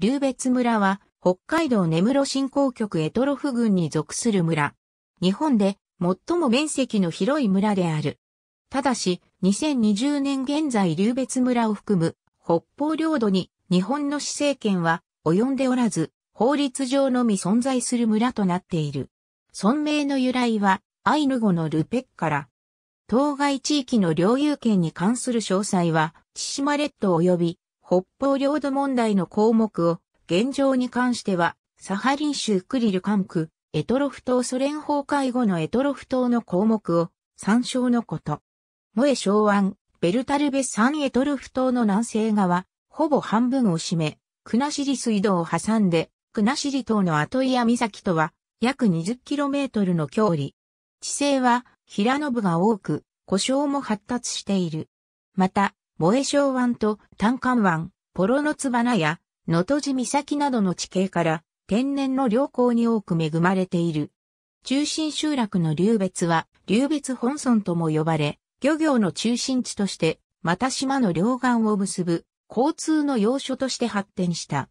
流別村は北海道根室振興局エトロフ郡に属する村。日本で最も面積の広い村である。ただし、2020年現在流別村を含む北方領土に日本の市政権は及んでおらず、法律上のみ存在する村となっている。村名の由来はアイヌ語のルペッカラ。当該地域の領有権に関する詳細は、千島列島及び北方領土問題の項目を、現状に関しては、サハリン州クリル管区、エトロフ島ソ連崩壊後のエトロフ島の項目を、参照のこと。萌え昭安、ベルタルベ山エトロフ島の南西側、ほぼ半分を占め、クナシリ水道を挟んで、クナシリ島の後ア岬とは、約 20km の距離。地勢は、平野部が多く、故障も発達している。また、萌え小湾と単管湾、ポロのツバナや、能登地岬などの地形から天然の良好に多く恵まれている。中心集落の流別は流別本村とも呼ばれ、漁業の中心地として、また島の両岸を結ぶ交通の要所として発展した。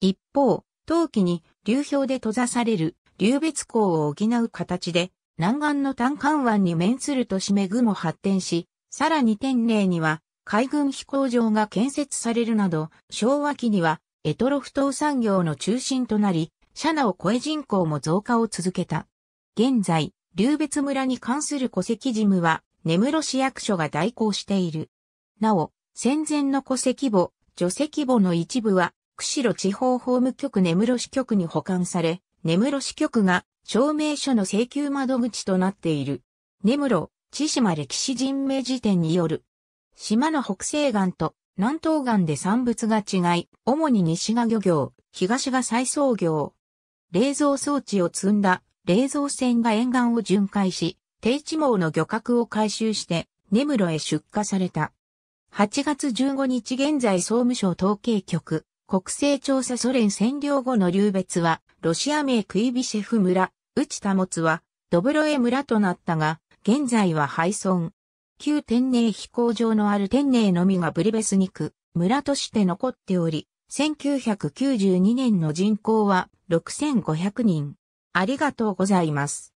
一方、冬季に流氷で閉ざされる流別港を補う形で、南岸の単管湾に面する都市め具も発展し、さらに天霊には海軍飛行場が建設されるなど、昭和期には、エトロフ島産業の中心となり、社名を超え人口も増加を続けた。現在、流別村に関する戸籍事務は、根室市役所が代行している。なお、戦前の戸籍簿、除籍簿の一部は、釧路地方法務局根室支局に保管され、根室支局が証明書の請求窓口となっている。根室、千島歴史人名辞典による島の北西岸と南東岸で産物が違い、主に西が漁業、東が再創業。冷蔵装置を積んだ冷蔵船が沿岸を巡回し、低地網の漁獲を回収して、根室へ出荷された。8月15日現在総務省統計局、国勢調査ソ連占領後の流別は、ロシア名クイビシェフ村、内田持は、ドブロエ村となったが、現在は廃村。旧天寧飛行場のある天寧のみがブリベスニク、村として残っており、1992年の人口は6500人。ありがとうございます。